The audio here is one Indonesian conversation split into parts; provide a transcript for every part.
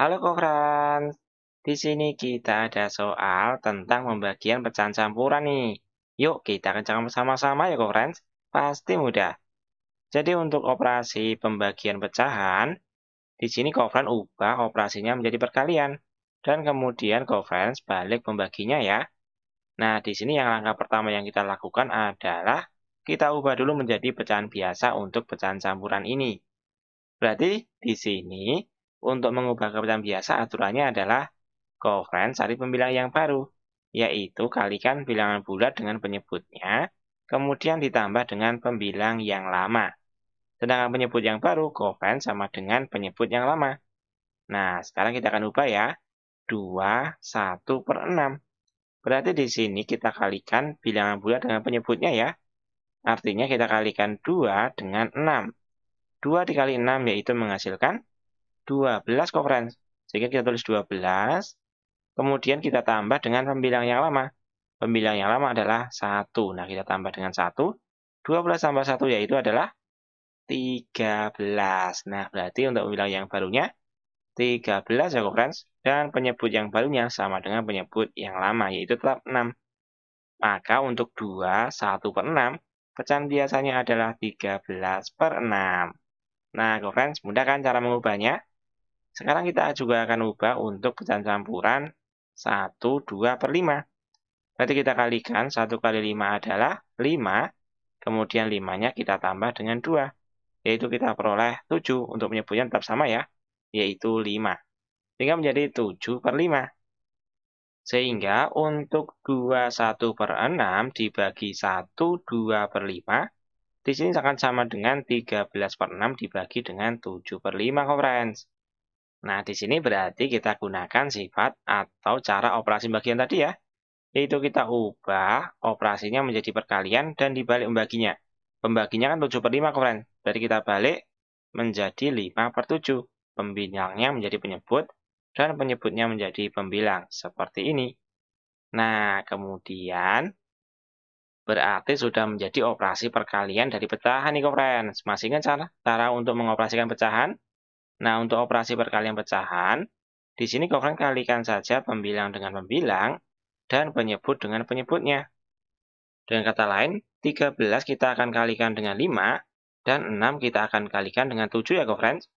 Halo Kokran, di sini kita ada soal tentang pembagian pecahan campuran nih. Yuk kita kerjakan bersama-sama ya Kokran, pasti mudah. Jadi untuk operasi pembagian pecahan, di sini Kokran ubah operasinya menjadi perkalian. Dan kemudian Kokran balik pembaginya ya. Nah di sini yang langkah pertama yang kita lakukan adalah kita ubah dulu menjadi pecahan biasa untuk pecahan campuran ini. Berarti di sini untuk mengubah kebiasaan biasa, aturannya adalah Covariance cari pembilang yang baru, yaitu kalikan bilangan bulat dengan penyebutnya, kemudian ditambah dengan pembilang yang lama. Sedangkan penyebut yang baru, covariance sama dengan penyebut yang lama. Nah, sekarang kita akan ubah ya. 2, 1 per 6. Berarti di sini kita kalikan bilangan bulat dengan penyebutnya ya. Artinya kita kalikan 2 dengan 6. 2 dikali 6 yaitu menghasilkan 12 friends. Sehingga kita tulis 12. Kemudian kita tambah dengan pembilang yang lama. Pembilang yang lama adalah 1. Nah, kita tambah dengan 1. 12 tambah 1 yaitu adalah 13. Nah, berarti untuk pembilang yang barunya 13 ya, friends. Dan penyebut yang barunya sama dengan penyebut yang lama, yaitu tetap 6. Maka untuk 2, 1 per 6, pecahan biasanya adalah 13 per 6. Nah, friends, mudah kan cara mengubahnya? Sekarang kita juga akan ubah untuk pecahan campuran 1, 2 per 5. Berarti kita kalikan 1 kali 5 adalah 5, kemudian 5-nya kita tambah dengan 2, yaitu kita peroleh 7 untuk menyebutnya tetap sama ya, yaitu 5. Sehingga menjadi 7 per 5. Sehingga untuk 21 per 6 dibagi 1, 2 per 5, di sini akan sama dengan 13 per 6 dibagi dengan 7 per 5, friends. Nah, di sini berarti kita gunakan sifat atau cara operasi bagian tadi ya. Yaitu kita ubah operasinya menjadi perkalian dan dibalik membaginya. Pembaginya kan 7 per 5 kawan. Berarti kita balik menjadi 5 per 7. Pembilangnya menjadi penyebut dan penyebutnya menjadi pembilang. Seperti ini. Nah, kemudian berarti sudah menjadi operasi perkalian dari pecahan nih, kawan. Masih ingat cara, cara untuk mengoperasikan pecahan? Nah, untuk operasi perkalian pecahan, di sini kalian kalikan saja pembilang dengan pembilang dan penyebut dengan penyebutnya. Dengan kata lain, 13 kita akan kalikan dengan 5 dan 6 kita akan kalikan dengan 7 ya friends.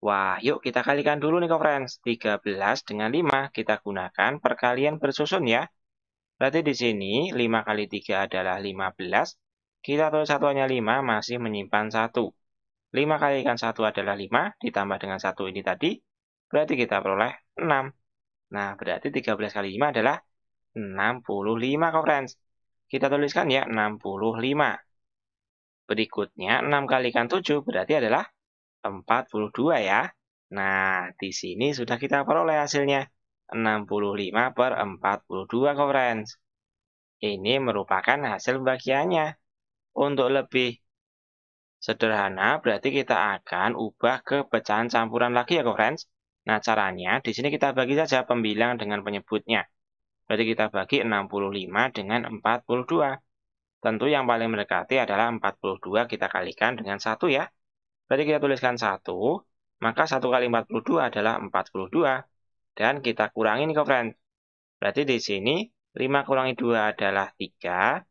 Wah, yuk kita kalikan dulu nih friends. 13 dengan 5 kita gunakan perkalian bersusun ya. Berarti di sini 5 kali 3 adalah 15. Kita tulis satuannya 5 masih menyimpan 1. 5 kali ikan 1 adalah 5, ditambah dengan 1 ini tadi, berarti kita peroleh 6. Nah, berarti 13 kali 5 adalah 65, kok friends. Kita tuliskan ya, 65. Berikutnya, 6 kali ikan 7 berarti adalah 42 ya. Nah, di sini sudah kita peroleh hasilnya. 65 per 42, kok friends. Ini merupakan hasil bagiannya. Untuk lebih Sederhana berarti kita akan ubah ke pecahan campuran lagi ya, friends. Nah, caranya di sini kita bagi saja pembilang dengan penyebutnya. Berarti kita bagi 65 dengan 42. Tentu yang paling mendekati adalah 42 kita kalikan dengan 1 ya. Berarti kita tuliskan 1, maka 1 kali 42 adalah 42. Dan kita nih nih, friends. Berarti di sini 5 kurangi 2 adalah 3,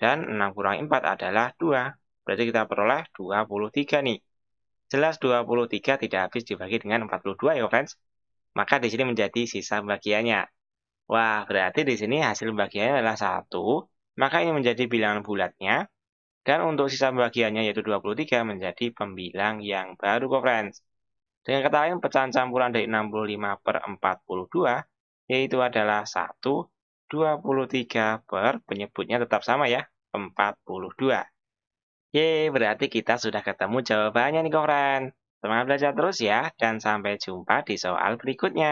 dan 6 kurangi 4 adalah 2. Berarti kita peroleh 23 nih. Jelas 23 tidak habis dibagi dengan 42 ya friends. Maka di sini menjadi sisa bagiannya. Wah, berarti di sini hasil bagiannya adalah 1. Maka ini menjadi bilangan bulatnya. Dan untuk sisa bagiannya yaitu 23 menjadi pembilang yang baru kok friends. Dengan kata lain pecahan campuran dari 65 per 42 yaitu adalah 1, 23 per penyebutnya tetap sama ya, 42. Ye, berarti kita sudah ketemu jawabannya nih, Koran. Semangat belajar terus ya, dan sampai jumpa di soal berikutnya.